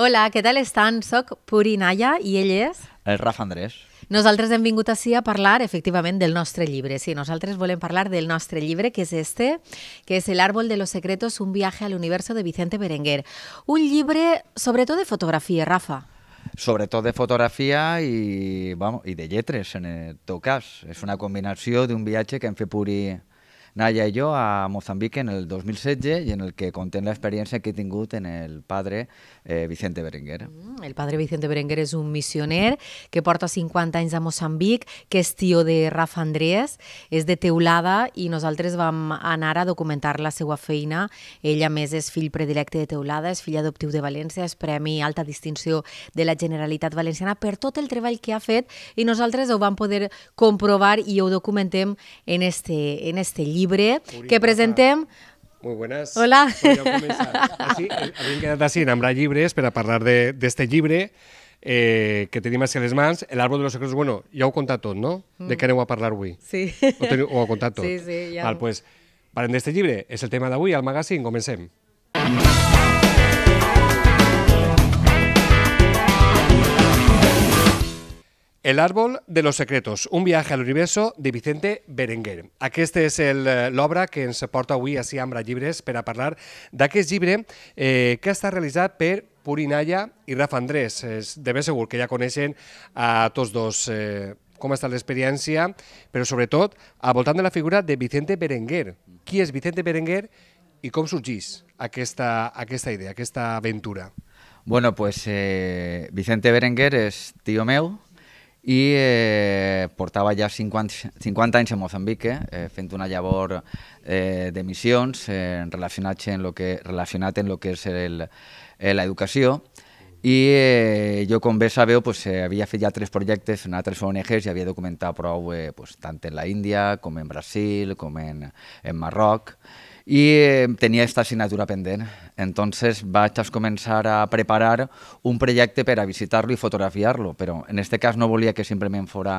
Hola, què tal estan? Soc Puri Naya i ell és... El Rafa Andrés. Nosaltres hem vingut ací a parlar, efectivament, del nostre llibre. Sí, nosaltres volem parlar del nostre llibre, que és este, que és El árbol de los secretos, un viaje al universo de Vicente Berenguer. Un llibre, sobretot, de fotografia, Rafa. Sobretot de fotografia i, vamos, i de lletres, en el teu cas. És una combinació d'un viatge que hem fet Puri Naya i jo a Mozambique en el 2016 i en el que contem l'experiència que he tingut en el padre eh, Vicente Berenguer. Mm, el padre Vicente Berenguer és un missioner que porta 50 anys a Mozambique, que és tio de Rafa Andrés, és de Teulada i nosaltres vam anar a documentar la seva feina. Ell, a més, és fill predilecte de Teulada, és fill adoptiu de València, és Premi Alta Distinció de la Generalitat Valenciana per tot el treball que ha fet i nosaltres ho vam poder comprovar i ho documentem en este, en este llibre llibre que presentem Muy buenas. Hola. Así, havíem quedat així, en Ambra Llibres, per a parlar d'este llibre eh, que tenim a les mans. L'àrbol de los secretos, bueno, ja ho contat tot, no? Mm. De què mm. aneu a parlar avui? Sí. Ho, teniu, ho heu contat tot? Sí, sí, ja. Val, pues, parlem este llibre. És el tema d'avui, al magazine. Comencem. El árbol de los secretos, un viatge a l'universo de Vicente Berenguer. Aquesta és eh, l'obra que ens porta avui a Siambra Llibres per a parlar d'aquest llibre eh, que està realitzat per Purinaya i Rafa Andrés. És de ben segur que ja coneixen a tots dos eh, com ha estat l'experiència, però sobretot al voltant de la figura de Vicente Berenguer. Qui és Vicente Berenguer i com sorgís aquesta, aquesta idea, aquesta aventura? Bueno, pues eh, Vicente Berenguer és tio meu, i eh, portava ja 50, 50 anys a Mozambique eh, fent una llavor eh, de missions eh, relacionat en lo que, relacionat en lo que és eh, l'educació i eh, jo, com bé sabeu, pues, eh, havia fet ja tres projectes en altres ONGs i havia documentat prou eh, pues, tant en la Índia com en Brasil, com en, en Marroc y tenia esta assignatura pendent. Entonces vaig a començar a preparar un projecte per a visitar-lo i fotografiar-lo, però en este cas no volia que simplement fora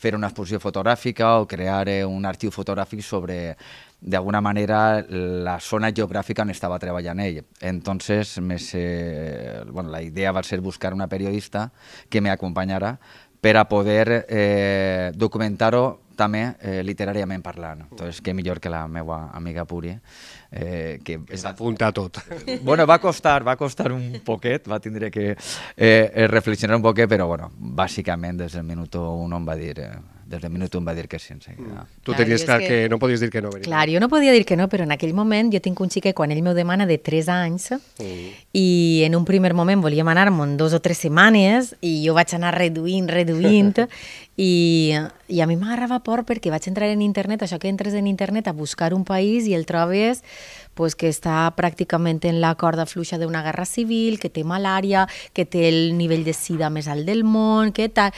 fer una exposició fotogràfica o crear eh, un arxiu fotogràfic sobre d'alguna manera la zona geogràfica on estava treballant ell. Entonces, més, eh, bueno, la idea va ser buscar una periodista que me acompanyara per a poder eh, documentar-ho també eh, literàriament parlant. Entonces, què millor que la meva amiga Púria eh, que... Es va tot. Bueno, va costar, va costar un poquet, va tindre que eh, eh reflexionar un poquet, però bueno, bàsicament des del minut 1 em va dir... Eh, des del minut 1 va dir que sí enseguida. Mm. Tu clar, tenies clar que... que no podies dir que no. Venia. Clar, jo no podia dir que no, però en aquell moment jo tinc un xiquet, quan ell m'ho demana, de 3 anys, mm. i en un primer moment volíem anar-me en dos o tres setmanes, i jo vaig anar reduint, reduint, i, i a mi m'agrava por perquè vaig entrar en internet, això que entres en internet a buscar un país i el trobes pues que está pràcticament en la corda fluixa d'una guerra civil, que té malària, que té el nivell de sida més alt del món, que tal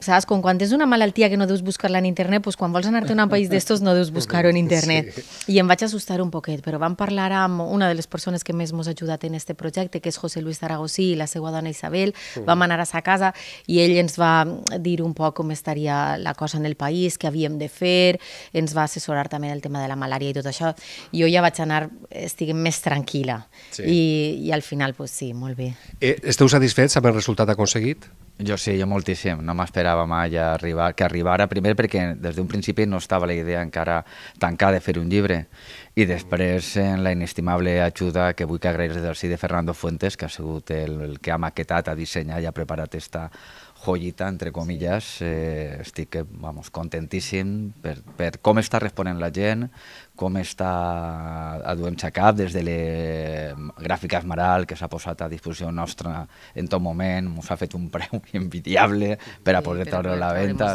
saps? Com quan tens una malaltia que no deus buscar-la en internet, doncs quan vols anar-te a un país d'estos no deus buscar-ho en internet. Sí. I em vaig assustar un poquet, però vam parlar amb una de les persones que més mos ha ajudat en este projecte, que és José Luis Zaragozí i la seva dona Isabel. Mm. Vam anar a sa casa i ell ens va dir un poc com estaria la cosa en el país, què havíem de fer, ens va assessorar també el tema de la malària i tot això. Jo ja vaig anar, estiguem més tranquil·la. Sí. I, I al final, doncs sí, molt bé. Eh, esteu satisfets amb el resultat aconseguit? Jo sí, jo moltíssim. No m'esperava esperava mai arribar, que arribara, primer perquè des d'un principi no estava la idea encara tancada de fer un llibre i després en la inestimable ajuda que vull que agrair del sí de Fernando Fuentes, que ha sigut el, el que ha maquetat, ha dissenyat i ha preparat esta joyita, entre comillas. Eh, estic vamos, contentíssim per, per com està responent la gent, com està duent se cap des de les gràfiques Maral que s'ha posat a disposició nostra en tot moment, ens ha fet un preu invidiable per a poder sí, treure la venda.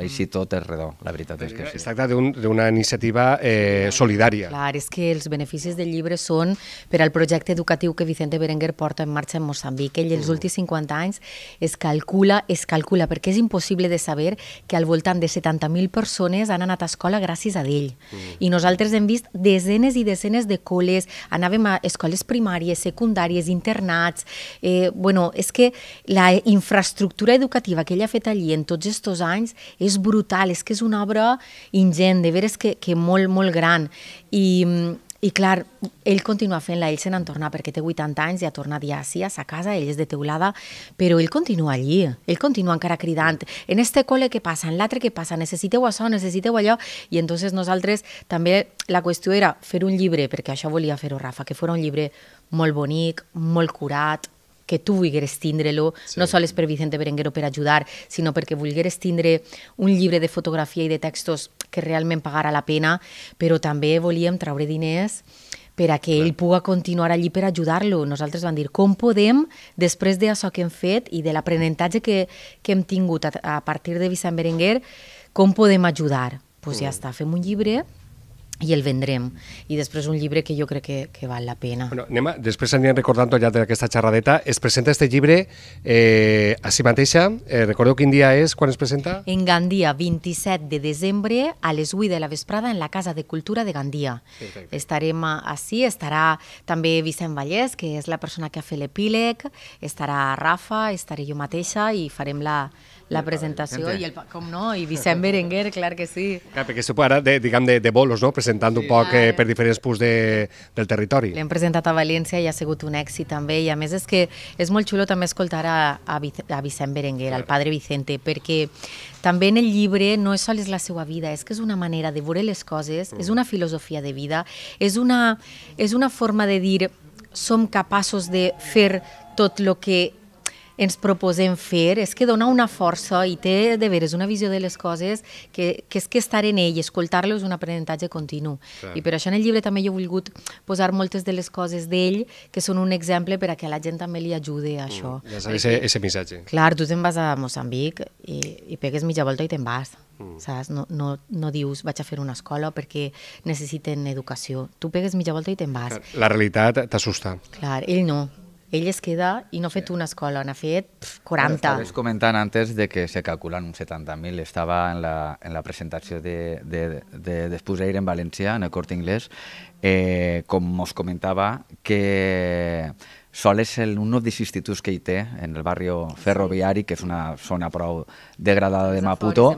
Així tot és redó, la veritat és que sí. Es tracta d'una un, iniciativa eh, solidària literària. Clar, és que els beneficis del llibre són per al projecte educatiu que Vicente Berenguer porta en marxa en Moçambic. Ell, els mm. últims 50 anys, es calcula, es calcula, perquè és impossible de saber que al voltant de 70.000 persones han anat a escola gràcies a ell. Mm. I nosaltres hem vist desenes i desenes de col·les, anàvem a escoles primàries, secundàries, internats... Eh, bueno, és que la infraestructura educativa que ell ha fet allí en tots aquests anys és brutal, és que és una obra ingent, de veres que, que molt, molt gran. I, i clar, ell continua fent-la, ell se n'en torna perquè té 80 anys i ha tornat ja sí, a sa casa, ell és de teulada, però ell continua allí, ell continua encara cridant, en este col·le què passa, en l'altre què passa, necessiteu això, necessiteu allò, i entonces nosaltres també la qüestió era fer un llibre, perquè això volia fer-ho Rafa, que fos un llibre molt bonic, molt curat, que tu volgueres tindre-lo, sí. no sols per Vicente Berenguero per ajudar, sinó perquè volgueres tindre un llibre de fotografia i de textos que realment pagara la pena, però també volíem traure diners per a que ell Clar. puga continuar allí per ajudar-lo. Nosaltres vam dir com podem, després de això que hem fet i de l'aprenentatge que, que hem tingut a, a partir de Vicent Berenguer, com podem ajudar? Doncs pues mm. ja està, fem un llibre i el vendrem. I després un llibre que jo crec que, que val la pena. Bueno, anem a, després anirem recordant al llarg d'aquesta xerradeta. Es presenta este llibre eh, a si mateixa. Eh, recordeu quin dia és quan es presenta? En Gandia, 27 de desembre, a les 8 de la vesprada, en la Casa de Cultura de Gandia. Perfecte. Estarem així, estarà també Vicent Vallès, que és la persona que ha fet l'epíleg, estarà Rafa, estaré jo mateixa i farem la, la presentació i el, com no, i Vicent Berenguer, clar que sí. Clar, perquè supo ara, de, diguem, de, de bolos, no? presentant sí. un poc eh, per diferents punts de, del territori. L'hem presentat a València i ha sigut un èxit també, i a més és que és molt xulo també escoltar a, a, a Vicent Berenguer, al padre Vicente, perquè també en el llibre no és sols la seva vida, és que és una manera de veure les coses, mm. és una filosofia de vida, és una, és una forma de dir som capaços de fer tot el que ens proposem fer és que dona una força i té de veres una visió de les coses que, que és que estar en ell i escoltar-lo és un aprenentatge continu. Clar. I per això en el llibre també jo he volgut posar moltes de les coses d'ell que són un exemple per a que la gent també li ajudi a mm, això. Mm, ja sabes, Perquè, ese missatge. Clar, tu te'n vas a Moçambic i, i pegues mitja volta i te'n vas. Mm. Saps? No, no, no dius vaig a fer una escola perquè necessiten educació. Tu pegues mitja volta i te'n vas. La realitat t'assusta. Clar, ell no ell es queda, i no ha fet una escola, n'ha fet 40. estaves comentant antes de que se calculen uns 70.000, estava en la, en la presentació de, de, de, de en València, en el Corte Inglés, eh, com us comentava, que Sol és el, un dels instituts que hi té, en el barri ferroviari, que és una zona prou degradada de Maputo.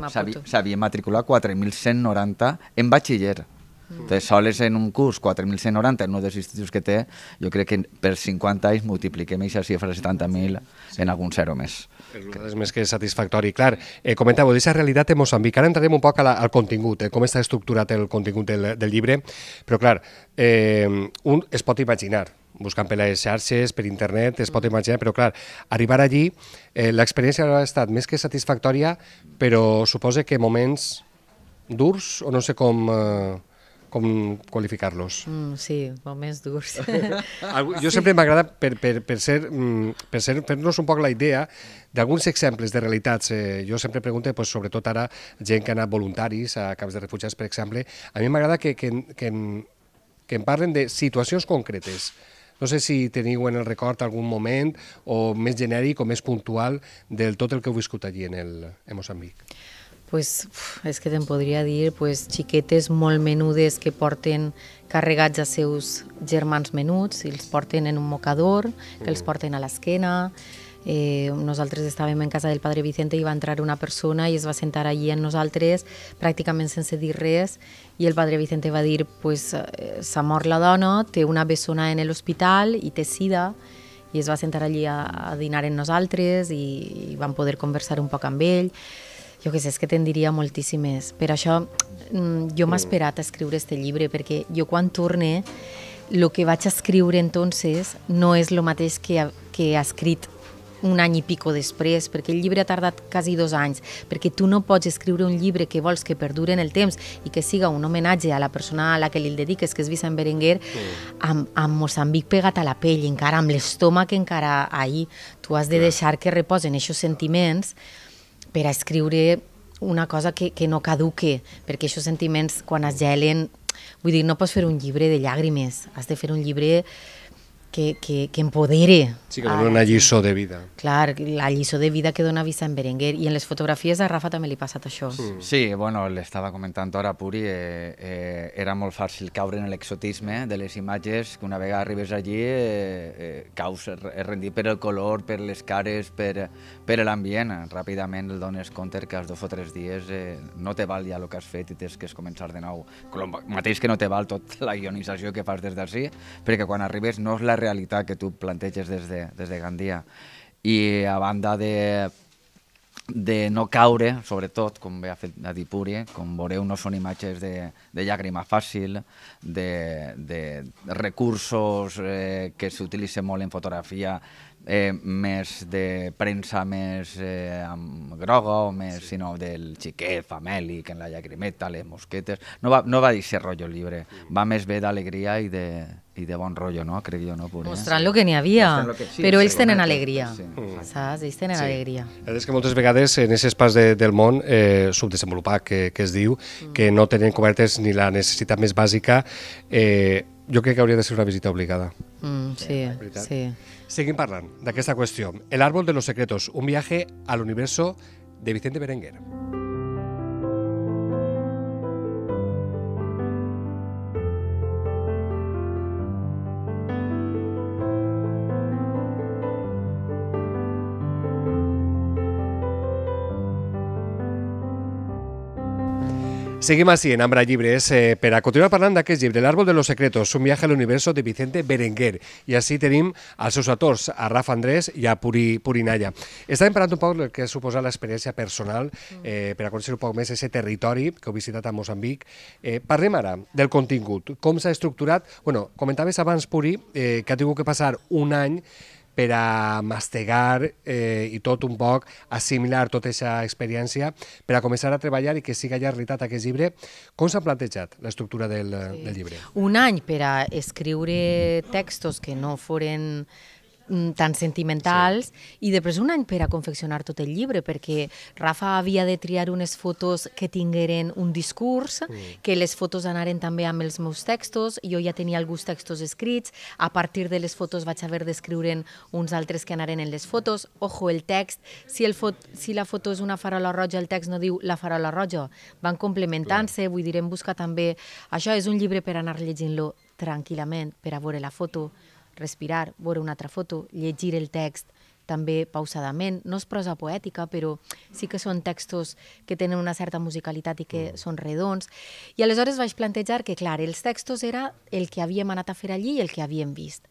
S'havien matriculat 4.190 en batxiller. Mm. Entonces, soles en un curs 4.190 en un dels instituts que té, jo crec que per 50 anys multipliquem xifra de 70.000 sí. en algun zero més. És més que satisfactori. Clar, eh, comentàveu, d'aquesta realitat de Moçambic, ara entrarem un poc la, al contingut, eh, com està estructurat el contingut del, del llibre, però clar, eh, un es pot imaginar, buscant per les xarxes, per internet, es pot mm. imaginar, però clar, arribar allí, eh, l'experiència ha estat més que satisfactòria, però suposa que moments durs, o no sé com... Eh, com qualificar-los. Mm, sí, moments durs. jo sempre m'agrada per, per, per ser, mm, per ser, per un poc la idea d'alguns exemples de realitats. Eh, jo sempre pregunto, pues, sobretot ara, gent que ha anat voluntaris a camps de refugiats, per exemple, a mi m'agrada que, que, que, que em parlen de situacions concretes. No sé si teniu en el record algun moment o més genèric o més puntual del tot el que heu viscut allí en, el, en Moçambic pues, és que te'n podria dir pues, xiquetes molt menudes que porten carregats els seus germans menuts i els porten en un mocador, que els mm. porten a l'esquena. Eh, nosaltres estàvem en casa del padre Vicente i va entrar una persona i es va sentar allí amb nosaltres pràcticament sense dir res i el padre Vicente va dir pues, eh, s'ha mort la dona, té una bessona en l'hospital i té sida i es va sentar allí a, a dinar amb nosaltres i, i vam poder conversar un poc amb ell jo què sé, és que te'n diria moltíssim més. Per això mm, jo m'he mm. esperat a escriure este llibre, perquè jo quan torne, el que vaig escriure entonces no és el mateix que, que ha escrit un any i pico després, perquè el llibre ha tardat quasi dos anys, perquè tu no pots escriure un llibre que vols que perdure en el temps i que siga un homenatge a la persona a la que li dediques, que és Vicent Berenguer, mm. amb, amb Moçambic pegat a la pell, encara amb l'estómac encara ahir. Tu has de deixar que reposen aquests sentiments, per a escriure una cosa que, que no caduque, perquè aquests sentiments quan es gelen, vull dir, no pots fer un llibre de llàgrimes, has de fer un llibre que, que, que empodere. Sí, que dona una lliçó de vida. Clar, la lliçó de vida que dona en Berenguer. I en les fotografies a Rafa també li ha passat això. Sí, mm. Sí, bueno, l'estava comentant ara a Puri, eh, eh, era molt fàcil caure en l'exotisme de les imatges, que una vegada arribes allí eh, eh, caus rendit per el color, per les cares, per, per l'ambient. Ràpidament el dones compte que els dos o tres dies eh, no te val ja el que has fet i tens que començar de nou. El mateix que no te val tot la guionització que fas des d'ací, perquè quan arribes no és la realitat realitat que tu planteges des de, des de Gandia. I a banda de, de no caure, sobretot, com bé ha fet la Dipúria, com veureu, no són imatges de, de llàgrima fàcil, de, de recursos eh, que s'utilitzen molt en fotografia eh, més de premsa més eh, amb groga o més, sí. sinó del xiquet famèlic, en la llagrimeta, les mosquetes... No va, no va dir ser rotllo llibre, sí. Mm. va més bé d'alegria i de, i de bon rotllo, no? Crec jo, no? Podria. Eh? Mostrant el que n'hi havia, que... Sí, però ells tenen alegria, sí. Mm. saps? Ells tenen sí. alegria. És que moltes vegades en aquests espai de, del món eh, subdesenvolupat, que, que es diu, mm. que no tenen cobertes ni la necessitat més bàsica, eh, Yo creo que habría de ser una visita obligada. Mm, sí, Seguimos eh, sí. de parlant cuestión. El árbol de los secretos, un viaje al universo de Vicente Berenguer. Seguim així en Ambra Llibres eh, per a continuar parlant d'aquest llibre, L'àrbol de los secretos, un viatge a l'universo de Vicente Berenguer. I així tenim els seus autors, a Rafa Andrés i a Puri, Purinaya. Estàvem parlant un poc del que ha suposat l'experiència personal eh, per a conèixer un poc més aquest territori que heu visitat a Moçambic. Eh, parlem ara del contingut, com s'ha estructurat... Bueno, comentaves abans, Puri, eh, que ha tingut que passar un any per a mastegar eh, i tot un poc assimilar tota aquesta experiència per a començar a treballar i que siga ja realitat aquest llibre. Com s'ha plantejat l'estructura del, sí. del llibre? Un any per a escriure textos que no foren Mm, tan sentimentals sí. i després un any per a confeccionar tot el llibre perquè Rafa havia de triar unes fotos que tingueren un discurs mm. que les fotos anaren també amb els meus textos, jo ja tenia alguns textos escrits, a partir de les fotos vaig haver d'escriure'n uns altres que anaren en les fotos, ojo el text si, el fot, si la foto és una farola roja el text no diu la farola roja van complementant-se, vull dir, en busca també això és un llibre per anar llegint-lo tranquil·lament, per a veure la foto, respirar, veure una altra foto, llegir el text també pausadament. No és prosa poètica, però sí que són textos que tenen una certa musicalitat i que mm. són redons. I aleshores vaig plantejar que, clar, els textos era el que havíem anat a fer allí i el que havíem vist.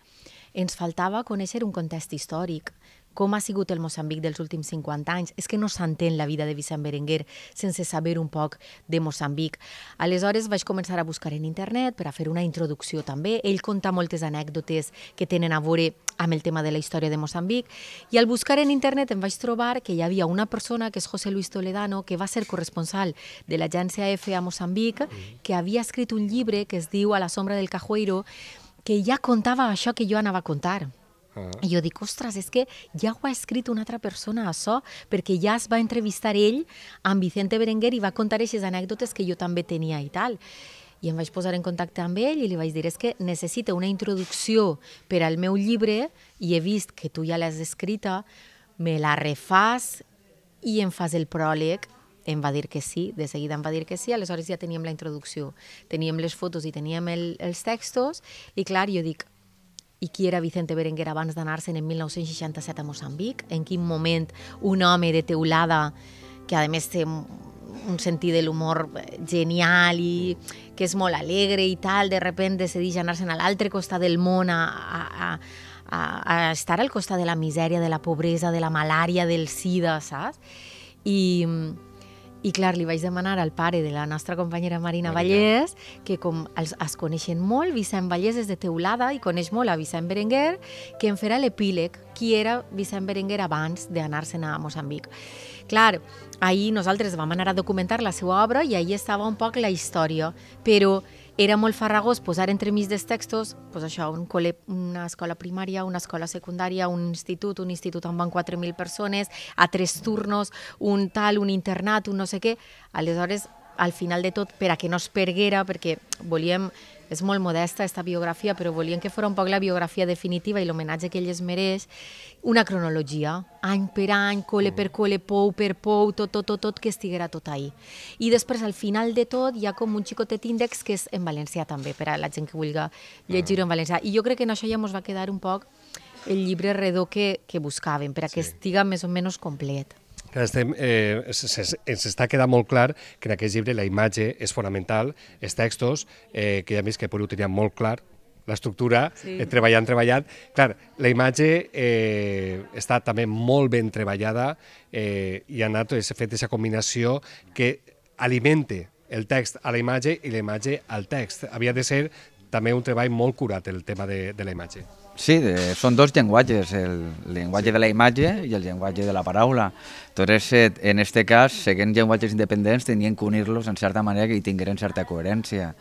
Ens faltava conèixer un context històric, com ha sigut el Moçambic dels últims 50 anys. És que no s'entén la vida de Vicent Berenguer sense saber un poc de Moçambic. Aleshores vaig començar a buscar en internet per a fer una introducció també. Ell conta moltes anècdotes que tenen a veure amb el tema de la història de Moçambic i al buscar en internet em vaig trobar que hi havia una persona que és José Luis Toledano que va ser corresponsal de l'agència F a Moçambic mm. que havia escrit un llibre que es diu A la sombra del Cajueiro que ja contava això que jo anava a contar. Ah. I jo dic, ostres, és que ja ho ha escrit una altra persona, això, perquè ja es va entrevistar ell amb Vicente Berenguer i va contar aquestes anècdotes que jo també tenia i tal. I em vaig posar en contacte amb ell i li vaig dir, és que necessita una introducció per al meu llibre i he vist que tu ja l'has escrita, me la refàs i em fas el pròleg em va dir que sí, de seguida em va dir que sí, aleshores ja teníem la introducció, teníem les fotos i teníem el, els textos, i clar, jo dic, i qui era Vicente Berenguer abans d'anar-se'n en 1967 a Moçambic, en quin moment un home de teulada que a més té un sentit de l'humor eh, genial i que és molt alegre i tal, de repent decideix anar-se'n a l'altre costat del món a, a, a, a estar al costat de la misèria, de la pobresa, de la malària, del sida, saps? I, i clar, li vaig demanar al pare de la nostra companyera Marina Vallès, que com els, es coneixen molt, Vicent Vallès és de Teulada i coneix molt a Vicent Berenguer, que em farà l'epíleg, qui era Vicent Berenguer abans d'anar-se'n a Moçambic. Clar, ahir nosaltres vam anar a documentar la seva obra i ahir estava un poc la història, però era molt farragós posar entre mig dels textos pues això, un cole, una escola primària, una escola secundària, un institut, un institut on van 4.000 persones, a tres turnos, un tal, un internat, un no sé què. Aleshores, al final de tot, per a que no es perguera, perquè volíem és molt modesta aquesta biografia, però volien que fos un poc la biografia definitiva i l'homenatge que ell es mereix, una cronologia, any per any, cole per cole, pou per pou, tot, tot, tot, tot que estiguera tot ahí. I després, al final de tot, hi ha com un xicotet índex que és en valencià també, per a la gent que vulgui llegir-ho en valencià. I jo crec que en això ja ens va quedar un poc el llibre redó que, que buscàvem, per a sí. que estiga més o menys complet. Clar, estem, eh, ens està quedant molt clar que en aquest llibre la imatge és fonamental, els textos, eh, que ja més que Puru tenia molt clar, l'estructura, sí. eh, treballant, treballant. Clar, la imatge eh, està també molt ben treballada eh, i ha anat, s'ha fet aquesta combinació que alimente el text a la imatge i la imatge al text. Havia de ser també un treball molt curat el tema de, de la imatge. Sí, de, són dos llenguatges, el llenguatge sí. de la imatge i el llenguatge de la paraula. Entonces, eh, en este cas, seguint llenguatges independents, tenien que unir-los en certa manera i tingueren certa coherència.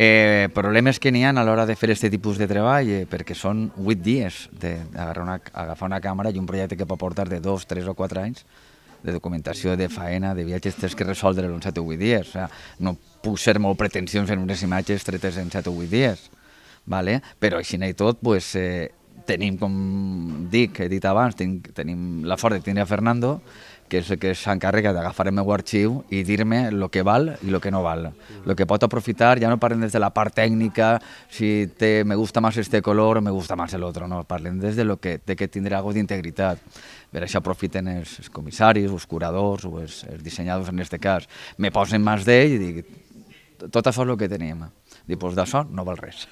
Eh, problemes que n'hi ha a l'hora de fer aquest tipus de treball, eh, perquè són 8 dies d'agafar una, agafar una càmera i un projecte que pot portar de 2, 3 o 4 anys de documentació, de faena, de viatges, tens que resoldre en 7 o 8 dies. O sea, no puc ser molt pretensions en unes imatges tretes en 7 o 8 dies vale? però així i tot, pues, eh, tenim, com dic, he dit abans, ten, tenim la sort de tindre a Fernando, que és el que s'encarrega d'agafar el meu arxiu i dir-me el que val i el que no val. El mm. que pot aprofitar, ja no parlem des de la part tècnica, si te, me gusta más este color o me gusta más el otro, no, parlem des de lo que, de que tindrà algo d'integritat. Per això aprofiten els, els comissaris, els curadors o els, els dissenyadors en aquest cas. Me posen més d'ell i dic, tot això és el que tenim. Dic, de d'això no val res.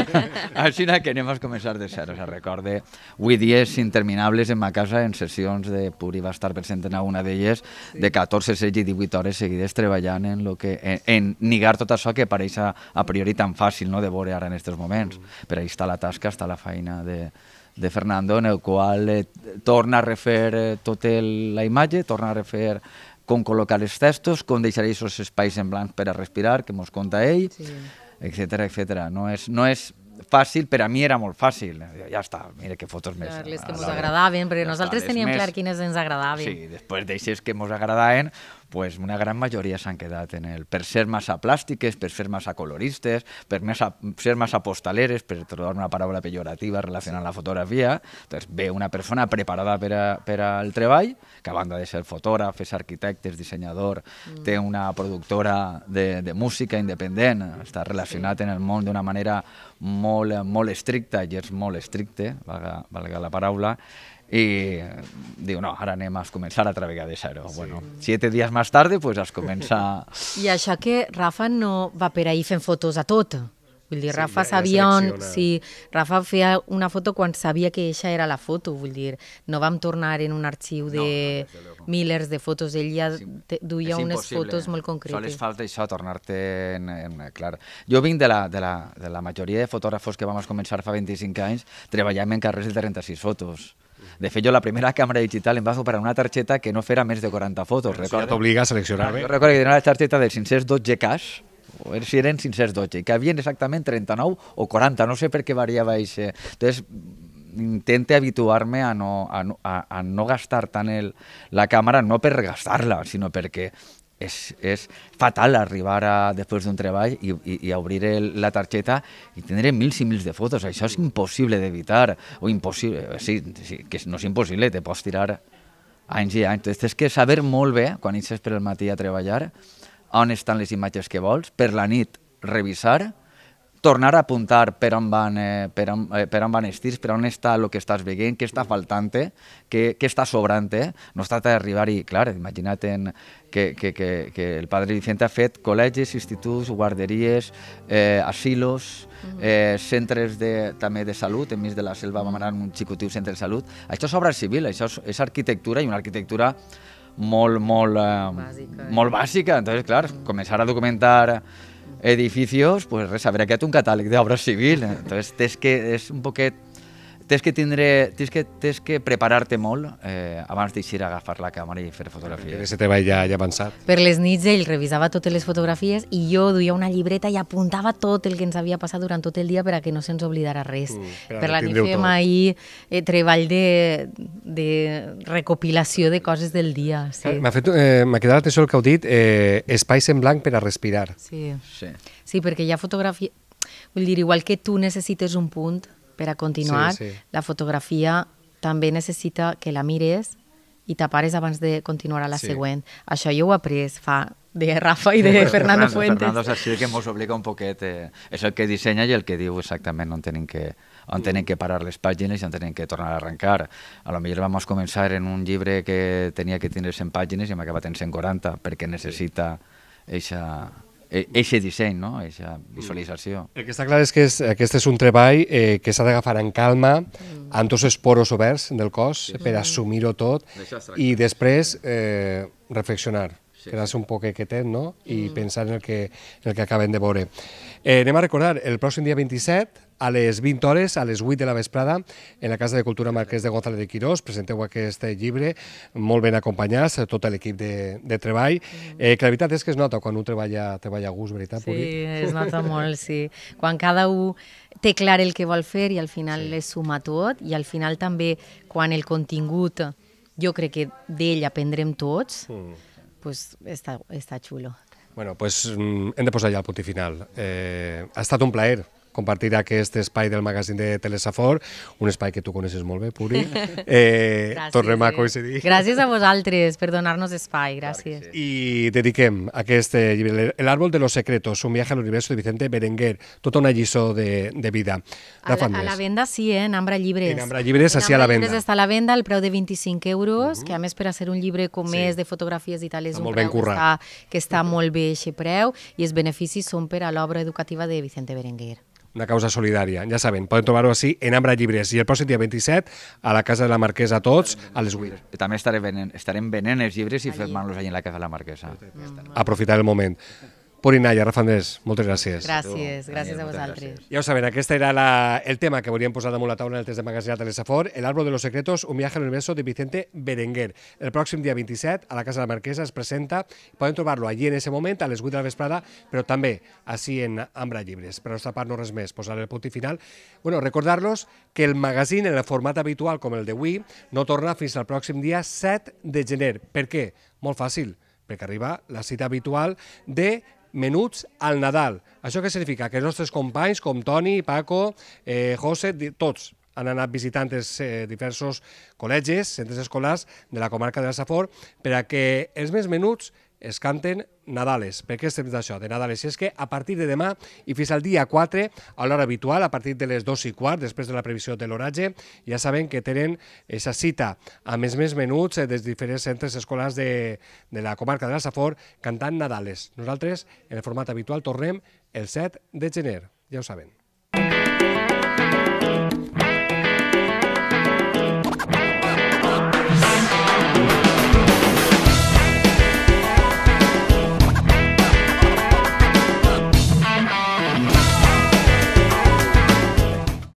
Així que anem a començar de O Se recorde, avui dies interminables en ma casa, en sessions de Puri va estar present en alguna d'elles, sí. de 14, 16 i 18 hores seguides treballant en, lo que, en, en negar tot això que pareix a, a priori tan fàcil no, de veure ara en aquests moments. Mm. Però ahí està la tasca, està la feina de, de Fernando, en el qual eh, torna a refer eh, tota la imatge, torna a refer com col·locar els textos, com deixar aquests espais en blanc per a respirar, que mos conta ell, sí etc etc. No, és, no és fàcil, per a mi era molt fàcil. Ja està, mira que fotos més. les que ens agradaven, perquè ja nosaltres està, teníem més... clar quines ens agradaven. Sí, després d'aixes que ens agradaven, pues una gran majoria s'han quedat en el per ser massa plàstiques, per ser massa coloristes, per massa, ser massa postaleres, per trobar una paraula pejorativa relacionada amb la fotografia. Entonces, ve una persona preparada per, a, per al treball, que a banda de ser fotògraf, és arquitecte, és dissenyador, mm. té una productora de, de música independent, està relacionat sí. en el món d'una manera molt, molt estricta, i és molt estricte, valga, valga la paraula, i diu, no, ara anem a començar a treballar de zero. Sí. Bueno, siete dies més tard, pues, doncs es comença... I això que Rafa no va per ahir fent fotos a tot. Vull dir, Rafa sí, sabia on... Sí, Rafa feia una foto quan sabia que eixa era la foto, vull dir, no vam tornar en un arxiu de no, no, milers de fotos, ell ja duia unes fotos molt concretes. Sols falta això, tornar-te en, en... Clar, jo vinc de la, de, la, de la majoria de fotògrafos que vam començar fa 25 anys, treballant en carrers de 36 fotos. De fet, jo la primera càmera digital em va comprar una targeta que no fera més de 40 fotos. Però recordo. ja t'obliga a seleccionar bé. Jo recordo que tenia la targeta de 512 cash, si eren 512, que havien exactament 39 o 40, no sé per què variava això. Eh. Entonces, intente habituar-me a, no, a, a, a no gastar tant el, la càmera, no per gastar-la, sinó perquè és, és fatal arribar a, després d'un treball i, i, i obrir el, la targeta i tindre mils i mils de fotos. Això és impossible d'evitar, o impossible, sí, sí, que no és impossible, te pots tirar anys i anys. és que saber molt bé, quan ets per al matí a treballar, on estan les imatges que vols, per la nit revisar, tornar a apuntar per on van, eh, per on, eh, per on van els tirs, per on està el que estàs veient, què està faltant, què, què està sobrant. No es tracta darribar i, clar, imagina't en, que, que, que, que el Padre Vicente ha fet col·legis, instituts, guarderies, eh, asilos, eh, centres de, també de salut, enmig de la selva vam anar un xicotiu centre de salut. Això és obra civil, això és, és arquitectura i una arquitectura molt, molt, eh, bàsica, eh? molt bàsica. Entonces, claro, comenzar a documentar edificios, pues res, habrá que hacer un catálogo de civil. Entonces, es que es un poquet tens que tindre, tens que, tens que preparar-te molt eh, abans d'eixir a agafar la càmera i fer fotografies. Perquè se te va ja, ja avançat. Per les nits ell revisava totes les fotografies i jo duia una llibreta i apuntava tot el que ens havia passat durant tot el dia per a que no se'ns oblidara res. Mm, per, la nit fem ahir eh, treball de, de recopilació de coses del dia. Sí. Ah, m'ha eh, quedat això el que heu dit, eh, espais en blanc per a respirar. Sí, sí. sí perquè hi ha fotografia... Vull dir, igual que tu necessites un punt, per a continuar, sí, sí. la fotografia també necessita que la mires i tapares abans de continuar a la sí. següent. Això jo ho he après fa de Rafa i de Fernando, Fernando Fuentes. Fernando així que ens obliga un poquet, eh, és el que dissenya i el que diu exactament on tenim que, on mm. tenen que parar les pàgines i on tenen que tornar a arrencar. A lo millor vam començar en un llibre que tenia que tenir 100 pàgines i hem acabat en 140 perquè necessita eixa, E, eixe disseny, no? eixa visualització. Mm. El que està clar és que és, aquest és un treball eh, que s'ha d'agafar en calma, mm. amb tots els poros oberts del cos, sí, sí. per assumir-ho tot, i després eh, reflexionar, sí, sí. quedar-se un poc quietet no? i mm. pensar en el, que, en el que acabem de veure. Eh, anem a recordar, el pròxim dia 27 a les 20 hores, a les 8 de la vesprada, en la Casa de Cultura Marquès de González de Quirós. Presenteu aquest llibre molt ben acompanyats, tot l'equip de, de treball, mm. eh, que la veritat és que es nota quan un treballa, treballa a gust, veritat, Puri? Sí, es nota molt, sí. Quan cada un té clar el que vol fer i al final sí. es suma tot i al final també quan el contingut jo crec que d'ell aprendrem tots, mm. pues està, està xulo. Bueno, pues mm, hem de posar ja el punt final. Eh, ha estat un plaer compartir aquest espai del magazín de Telesafor, un espai que tu coneixes molt bé, Puri. Eh, gràcies, tornem a coincidir. Gràcies a vosaltres per donar-nos espai, gràcies. I dediquem aquest eh, llibre, El árbol de los secretos, un viaje al universo de Vicente Berenguer, tota una lliçó de, de vida. A la, a la venda sí, eh? en Ambra Llibres. En Ambra Llibres, així a la venda. està a la venda, el preu de 25 euros, uh mm-hmm. -huh. que a més per a ser un llibre com sí. és de fotografies i tal, és està un preu que està, que està uh -huh. molt bé aquest preu, i els beneficis són per a l'obra educativa de Vicente Berenguer una causa solidària. Ja saben, poden trobar-ho així en Ambra Llibres i el pròxim dia 27 a la Casa de la Marquesa tots, a les 8. També estarem venent, estarem venent els llibres i fent-los allà en la Casa de la Marquesa. Aprofitar el moment. Purina Rafa Andrés, moltes gràcies. Gràcies, a gràcies a vosaltres. Ja ho saben, aquest era la, el tema que volíem posar damunt la taula en el test de magasinat de l'Esafor, El árbol de los secretos, un viaje al universo de Vicente Berenguer. El pròxim dia 27, a la Casa de la Marquesa, es presenta, podem trobar-lo allí en ese moment, a les 8 de la vesprada, però també així en Ambra Llibres. Per nostra part, no res més, posar el punt i final. Bueno, recordar-los que el magazín en el format habitual com el d'avui no torna fins al pròxim dia 7 de gener. Per què? Molt fàcil, perquè arriba la cita habitual de menuts al Nadal. Això què significa? Que els nostres companys, com Toni, Paco, eh, José, tots han anat visitant els eh, diversos col·legis, centres escolars de la comarca de la Safor, per a que els més menuts es canten Nadales. Per què estem d'això, de Nadales? I és que a partir de demà i fins al dia 4, a l'hora habitual, a partir de les 2 i quart, després de la previsió de l'oratge, ja saben que tenen aquesta cita a més més menuts eh, des de diferents centres escolars de, de la comarca de la Safor cantant Nadales. Nosaltres, en el format habitual, tornem el 7 de gener. Ja ho saben.